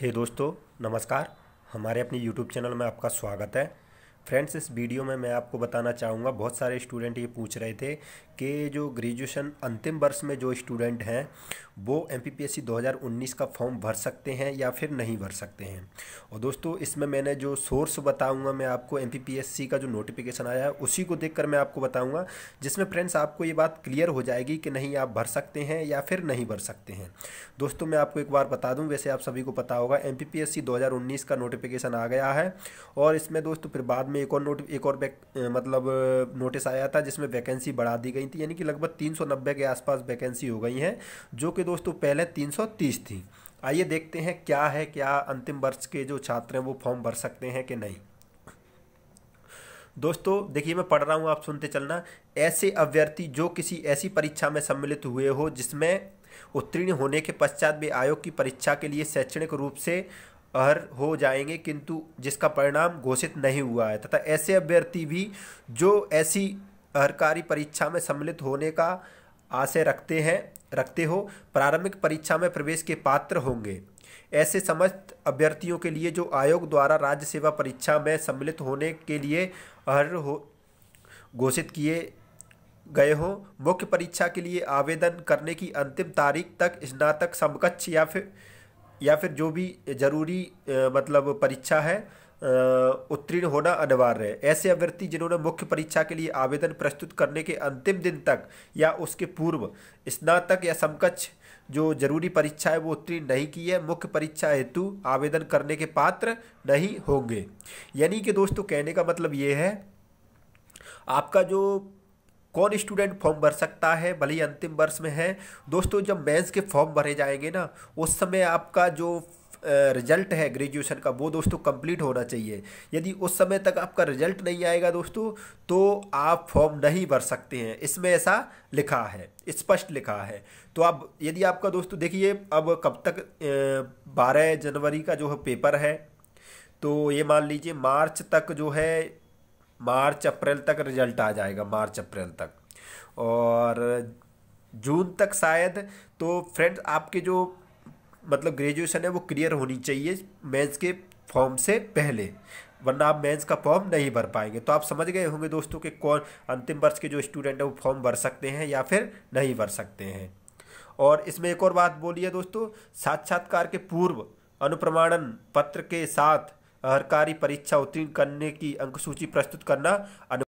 हे दोस्तों नमस्कार हमारे अपने यूट्यूब चैनल में आपका स्वागत है फ्रेंड्स इस वीडियो में मैं आपको बताना चाहूँगा बहुत सारे स्टूडेंट ये पूछ रहे थे कि जो ग्रेजुएशन अंतिम वर्ष में जो स्टूडेंट हैं वो एम पी 2019 का फॉर्म भर सकते हैं या फिर नहीं भर सकते हैं और दोस्तों इसमें मैंने जो सोर्स बताऊँगा मैं आपको एम पी का जो नोटिफिकेशन आया है उसी को देख कर मैं आपको बताऊँगा जिसमें फ्रेंड्स आपको ये बात क्लियर हो जाएगी कि नहीं आप भर सकते हैं या फिर नहीं भर सकते हैं दोस्तों मैं आपको एक बार बता दूँ वैसे आप सभी को पता होगा एम पी 2019 का नोटिफिकेशन आ गया है और इसमें दोस्तों फिर बाद में में एक और नोट एक और बैक मतलब नोटिस आया था जिसमें वैकेंसी बढ़ा दी गई थी यानी कि लगभग 390 के आसपास वैकेंसी हो गई हैं जो कि दोस्तों पहले 330 थी आइए देखते हैं क्या है क्या अंतिम वर्ष के जो छात्र हैं वो फॉर्म भर सकते हैं कि नहीं दोस्तों देखिए मैं पढ़ रहा हूँ आप सुनते चलना ऐसे अभ्यर्थी जो किसी ऐसी परीक्षा में सम्मिलित हुए हो जिसमें उत्तीर्ण होने के पश्चात भी आयोग की परीक्षा के लिए शैक्षणिक रूप से अहर हो जाएंगे किंतु जिसका परिणाम घोषित नहीं हुआ है तथा ऐसे अभ्यर्थी भी जो ऐसी अहरकारी परीक्षा में सम्मिलित होने का आशय रखते हैं रखते हो प्रारंभिक परीक्षा में प्रवेश के पात्र होंगे ऐसे समस्त अभ्यर्थियों के लिए जो आयोग द्वारा राज्य सेवा परीक्षा में सम्मिलित होने के लिए अहर हो घोषित किए गए हों मुख्य परीक्षा के लिए आवेदन करने की अंतिम तारीख तक स्नातक समकक्ष या फिर या फिर जो भी ज़रूरी मतलब परीक्षा है उत्तीर्ण होना अनिवार्य है ऐसे अभ्यर्थी जिन्होंने मुख्य परीक्षा के लिए आवेदन प्रस्तुत करने के अंतिम दिन तक या उसके पूर्व स्नातक या समकक्ष जो जरूरी परीक्षा है वो उत्तीर्ण नहीं की है मुख्य परीक्षा हेतु आवेदन करने के पात्र नहीं होंगे यानी कि दोस्तों कहने का मतलब ये है आपका जो कौन स्टूडेंट फॉर्म भर सकता है भले ही अंतिम वर्ष में है दोस्तों जब मेंस के फॉर्म भरे जाएंगे ना उस समय आपका जो रिजल्ट है ग्रेजुएशन का वो दोस्तों कंप्लीट होना चाहिए यदि उस समय तक आपका रिजल्ट नहीं आएगा दोस्तों तो आप फॉर्म नहीं भर सकते हैं इसमें ऐसा लिखा है स्पष्ट लिखा है तो आप यदि आपका दोस्तों देखिए अब कब तक बारह जनवरी का जो है पेपर है तो ये मान लीजिए मार्च तक जो है मार्च अप्रैल तक रिजल्ट आ जाएगा मार्च अप्रैल तक और जून तक शायद तो फ्रेंड्स आपके जो मतलब ग्रेजुएशन है वो क्लियर होनी चाहिए मेंस के फॉर्म से पहले वरना आप मेंस का फॉर्म नहीं भर पाएंगे तो आप समझ गए होंगे दोस्तों कि कौन अंतिम वर्ष के जो स्टूडेंट हैं वो फॉर्म भर सकते हैं या फिर नहीं भर सकते हैं और इसमें एक और बात बोलिए दोस्तों साक्षात्कार के पूर्व अनुप्रमाणन पत्र के साथ सरकारी परीक्षा उत्तीर्ण करने की अंक सूची प्रस्तुत करना अनिवार्य